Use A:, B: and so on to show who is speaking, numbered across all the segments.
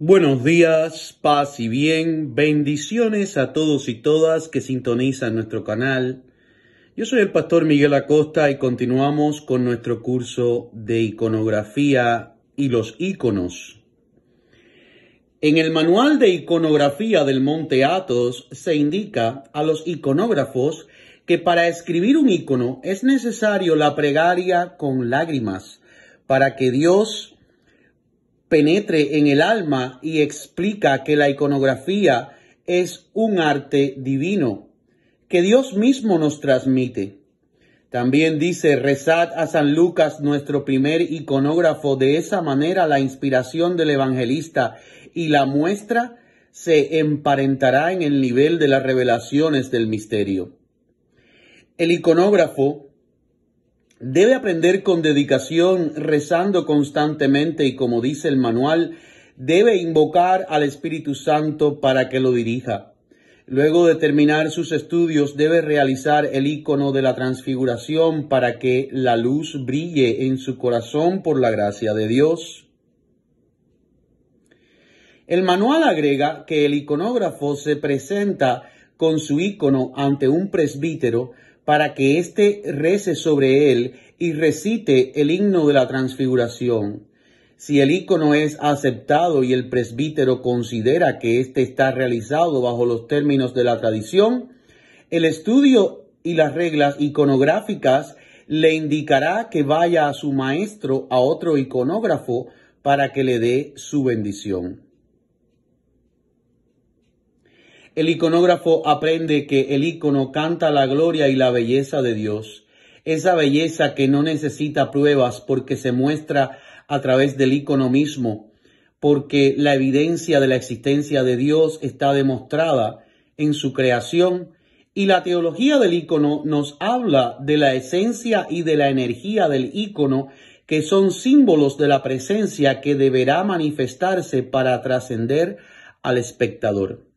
A: Buenos días, paz y bien, bendiciones a todos y todas que sintonizan nuestro canal. Yo soy el pastor Miguel Acosta y continuamos con nuestro curso de iconografía y los iconos. En el manual de iconografía del Monte Athos se indica a los iconógrafos que para escribir un icono es necesario la pregaria con lágrimas para que Dios penetre en el alma y explica que la iconografía es un arte divino que Dios mismo nos transmite. También dice, rezad a San Lucas, nuestro primer iconógrafo, de esa manera la inspiración del evangelista y la muestra se emparentará en el nivel de las revelaciones del misterio. El iconógrafo Debe aprender con dedicación, rezando constantemente y como dice el manual, debe invocar al Espíritu Santo para que lo dirija. Luego de terminar sus estudios debe realizar el icono de la transfiguración para que la luz brille en su corazón por la gracia de Dios. El manual agrega que el iconógrafo se presenta con su icono ante un presbítero para que éste rece sobre él y recite el himno de la transfiguración. Si el ícono es aceptado y el presbítero considera que éste está realizado bajo los términos de la tradición, el estudio y las reglas iconográficas le indicará que vaya a su maestro, a otro iconógrafo, para que le dé su bendición. El iconógrafo aprende que el icono canta la gloria y la belleza de Dios, esa belleza que no necesita pruebas porque se muestra a través del icono mismo, porque la evidencia de la existencia de Dios está demostrada en su creación y la teología del icono nos habla de la esencia y de la energía del icono que son símbolos de la presencia que deberá manifestarse para trascender al espectador.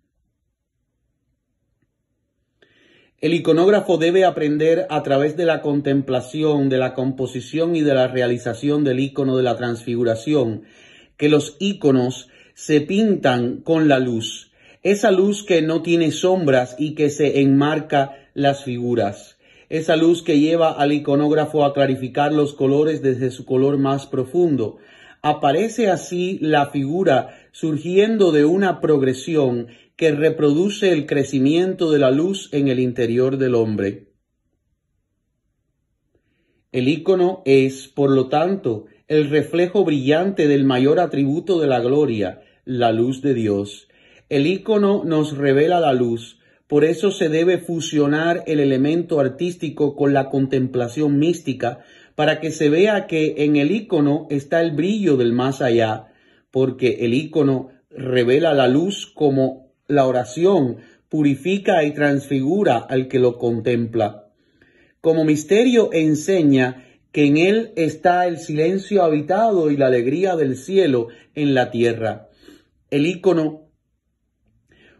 A: El iconógrafo debe aprender a través de la contemplación, de la composición y de la realización del icono de la transfiguración, que los iconos se pintan con la luz, esa luz que no tiene sombras y que se enmarca las figuras, esa luz que lleva al iconógrafo a clarificar los colores desde su color más profundo. Aparece así la figura surgiendo de una progresión que reproduce el crecimiento de la luz en el interior del hombre. El ícono es, por lo tanto, el reflejo brillante del mayor atributo de la gloria, la luz de Dios. El ícono nos revela la luz, por eso se debe fusionar el elemento artístico con la contemplación mística, para que se vea que en el ícono está el brillo del más allá, porque el ícono revela la luz como la oración purifica y transfigura al que lo contempla. Como misterio enseña que en él está el silencio habitado y la alegría del cielo en la tierra. El ícono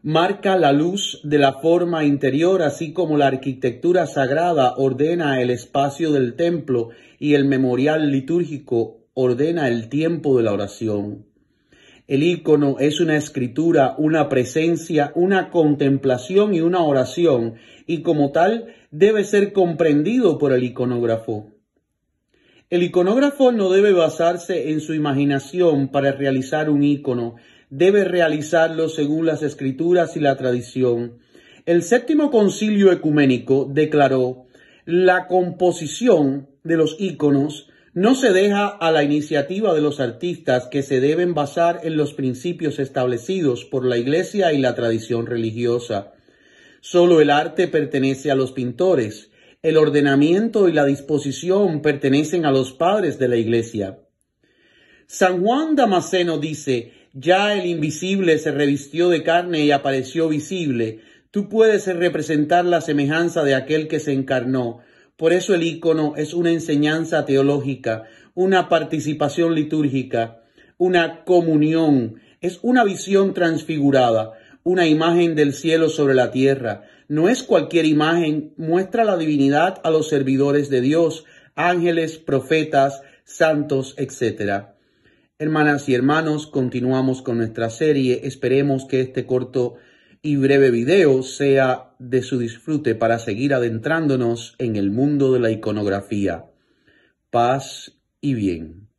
A: marca la luz de la forma interior, así como la arquitectura sagrada ordena el espacio del templo y el memorial litúrgico ordena el tiempo de la oración. El icono es una escritura, una presencia, una contemplación y una oración, y como tal debe ser comprendido por el iconógrafo. El iconógrafo no debe basarse en su imaginación para realizar un icono, debe realizarlo según las escrituras y la tradición. El séptimo concilio ecuménico declaró la composición de los iconos no se deja a la iniciativa de los artistas que se deben basar en los principios establecidos por la iglesia y la tradición religiosa. Solo el arte pertenece a los pintores. El ordenamiento y la disposición pertenecen a los padres de la iglesia. San Juan Damasceno dice, ya el invisible se revistió de carne y apareció visible. Tú puedes representar la semejanza de aquel que se encarnó, por eso el icono es una enseñanza teológica, una participación litúrgica, una comunión, es una visión transfigurada, una imagen del cielo sobre la tierra. No es cualquier imagen, muestra la divinidad a los servidores de Dios, ángeles, profetas, santos, etc. Hermanas y hermanos, continuamos con nuestra serie. Esperemos que este corto y breve video sea de su disfrute para seguir adentrándonos en el mundo de la iconografía. Paz y bien.